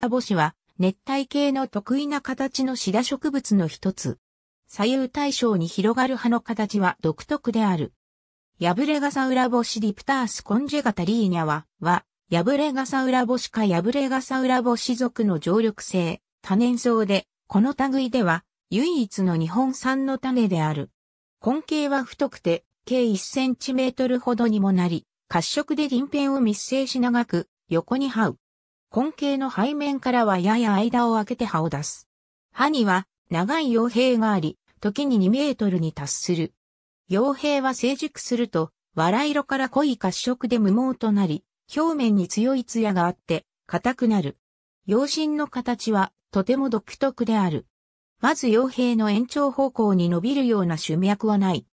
田母は熱帯系の得意な形のシダ植物の一つ。左右対称に広がる葉の形は独特である。ヤブレガサウラボシディプタースコンジェガタリーニャは、は、ヤブレガサウラボシかヤブレガサウラボシ属の常緑性、多年草で、この類では、唯一の日本産の種である。根茎は太くて、計1センチメートルほどにもなり、褐色で輪片を密生し長く、横に這う。根茎の背面からはやや間を空けて葉を出す。葉には長い傭兵があり、時に2メートルに達する。傭兵は成熟すると、藁色から濃い褐色で無毛となり、表面に強い艶があって、硬くなる。養身の形はとても独特である。まず傭兵の延長方向に伸びるような種脈はない。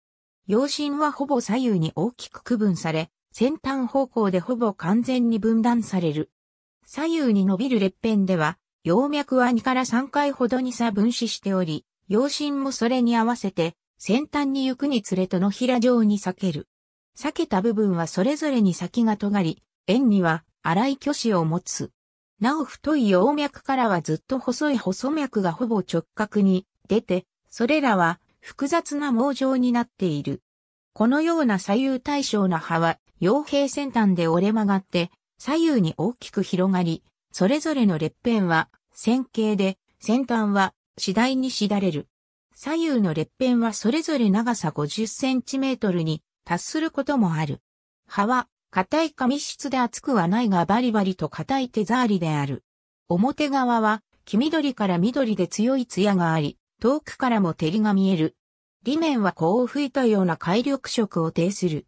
養身はほぼ左右に大きく区分され、先端方向でほぼ完全に分断される。左右に伸びる裂片では、葉脈は2から3回ほどに差分子しており、葉心もそれに合わせて、先端に行くにつれとのひら状に裂ける。裂けた部分はそれぞれに先が尖り、円には粗い虚子を持つ。なお太い葉脈からはずっと細い細脈がほぼ直角に出て、それらは複雑な網状になっている。このような左右対称な葉は、葉平先端で折れ曲がって、左右に大きく広がり、それぞれの裂片は線形で、先端は次第にしだれる。左右の裂片はそれぞれ長さ50センチメートルに達することもある。葉は硬い紙質で厚くはないがバリバリと硬い手触りである。表側は黄緑から緑で強い艶があり、遠くからも照りが見える。裏面はこを吹いたような海力色を呈する。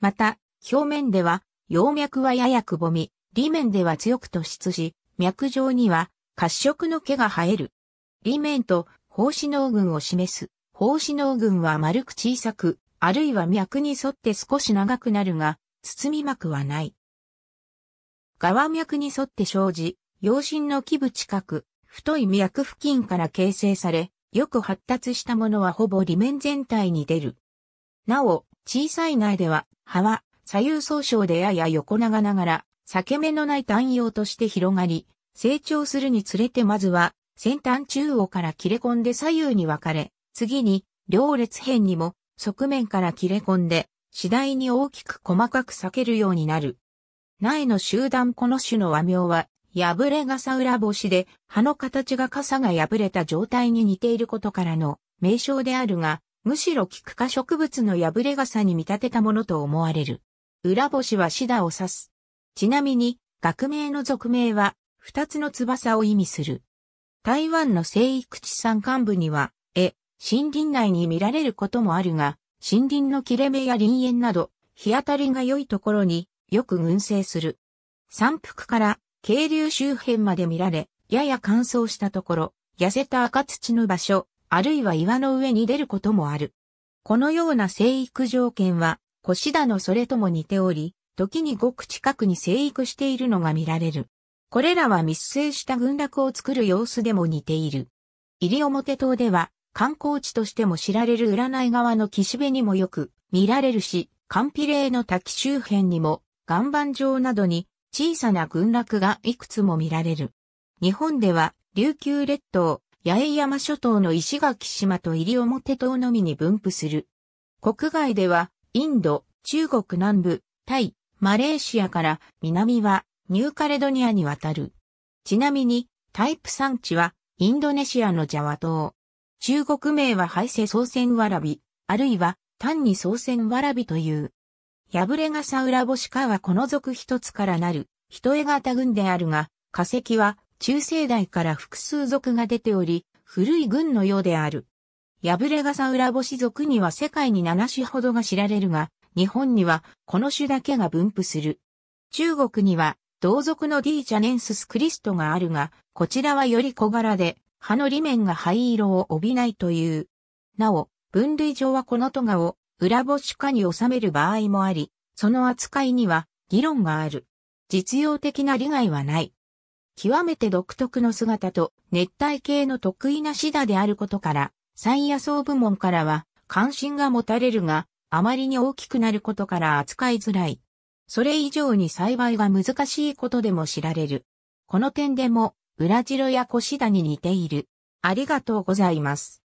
また、表面では葉脈はややくぼみ、裏面では強く突出し、脈上には褐色の毛が生える。裏面と胞子脳群を示す。胞子脳群は丸く小さく、あるいは脈に沿って少し長くなるが、包み膜はない。側脈に沿って生じ、陽心の基部近く、太い脈付近から形成され、よく発達したものはほぼ裏面全体に出る。なお、小さい苗では、葉は左右総称でやや横長ながら、裂け目のない単葉として広がり、成長するにつれてまずは、先端中央から切れ込んで左右に分かれ、次に、両列辺にも、側面から切れ込んで、次第に大きく細かく裂けるようになる。苗の集団この種の和名は、破れ傘裏星で、葉の形が傘が破れた状態に似ていることからの名称であるが、むしろ菊花植物の破れ傘に見立てたものと思われる。裏星はシダを指す。ちなみに、学名の俗名は、二つの翼を意味する。台湾の生育地産幹部には、え、森林内に見られることもあるが、森林の切れ目や林縁など、日当たりが良いところによく群生する。山腹から渓流周辺まで見られ、やや乾燥したところ、痩せた赤土の場所、あるいは岩の上に出ることもある。このような生育条件は、シダのそれとも似ており、時にごく近くに生育しているのが見られる。これらは密生した群落を作る様子でも似ている。西表島では観光地としても知られる占い側の岸辺にもよく見られるし、カンピレーの滝周辺にも岩盤状などに小さな群落がいくつも見られる。日本では琉球列島、八重山諸島の石垣島と西表島のみに分布する。国外ではインド、中国南部、タイ、マレーシアから南はニューカレドニアに渡る。ちなみに、タイプ産地はインドネシアのジャワ島。中国名はハイセセ船わらび、あるいは単にセ船わらびという。ヤブレガサウラボシカはこの属一つからなる、人絵型群であるが、化石は中世代から複数族が出ており、古い群のようである。ヤブレガサウラボシ属には世界に7種ほどが知られるが、日本にはこの種だけが分布する。中国には同族のディージャネンススクリストがあるが、こちらはより小柄で、葉の裏面が灰色を帯びないという。なお、分類上はこのトガをウラボシ科に収める場合もあり、その扱いには議論がある。実用的な利害はない。極めて独特の姿と熱帯系の得意なシダであることから、山野草部門からは関心が持たれるが、あまりに大きくなることから扱いづらい。それ以上に栽培が難しいことでも知られる。この点でも、裏白やシ谷に似ている。ありがとうございます。